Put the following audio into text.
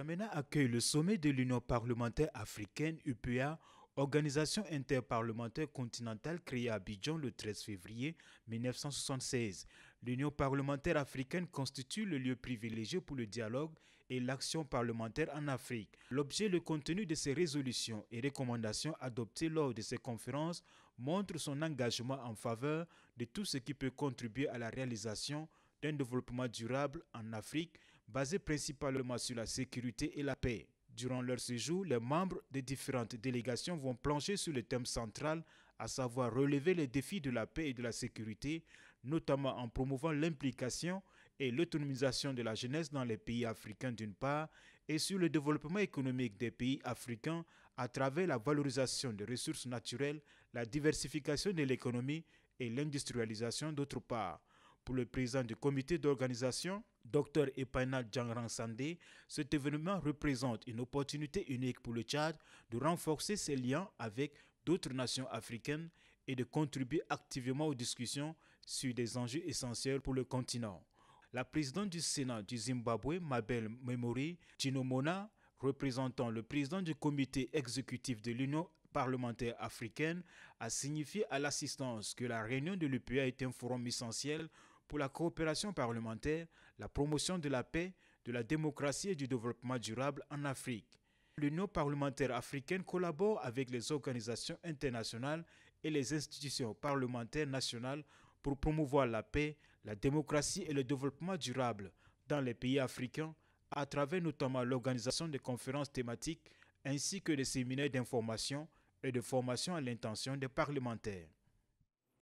Lamena accueille le sommet de l'Union parlementaire africaine UPA, organisation interparlementaire continentale créée à Abidjan le 13 février 1976. L'Union parlementaire africaine constitue le lieu privilégié pour le dialogue et l'action parlementaire en Afrique. L'objet, et le contenu de ces résolutions et recommandations adoptées lors de ces conférences montrent son engagement en faveur de tout ce qui peut contribuer à la réalisation d'un développement durable en Afrique basé principalement sur la sécurité et la paix. Durant leur séjour, les membres des différentes délégations vont plancher sur le thème central, à savoir relever les défis de la paix et de la sécurité, notamment en promouvant l'implication et l'autonomisation de la jeunesse dans les pays africains d'une part, et sur le développement économique des pays africains à travers la valorisation des ressources naturelles, la diversification de l'économie et l'industrialisation d'autre part. Pour le président du comité d'organisation, Dr Epaina Djangran Sandé, cet événement représente une opportunité unique pour le Tchad de renforcer ses liens avec d'autres nations africaines et de contribuer activement aux discussions sur des enjeux essentiels pour le continent. La présidente du Sénat du Zimbabwe, Mabel Memori Chinomona, représentant le président du comité exécutif de l'Union parlementaire africaine, a signifié à l'assistance que la réunion de l'UPA est un forum essentiel pour la coopération parlementaire, la promotion de la paix, de la démocratie et du développement durable en Afrique. L'Union parlementaire africaine collabore avec les organisations internationales et les institutions parlementaires nationales pour promouvoir la paix, la démocratie et le développement durable dans les pays africains à travers notamment l'organisation de conférences thématiques ainsi que des séminaires d'information et de formation à l'intention des parlementaires.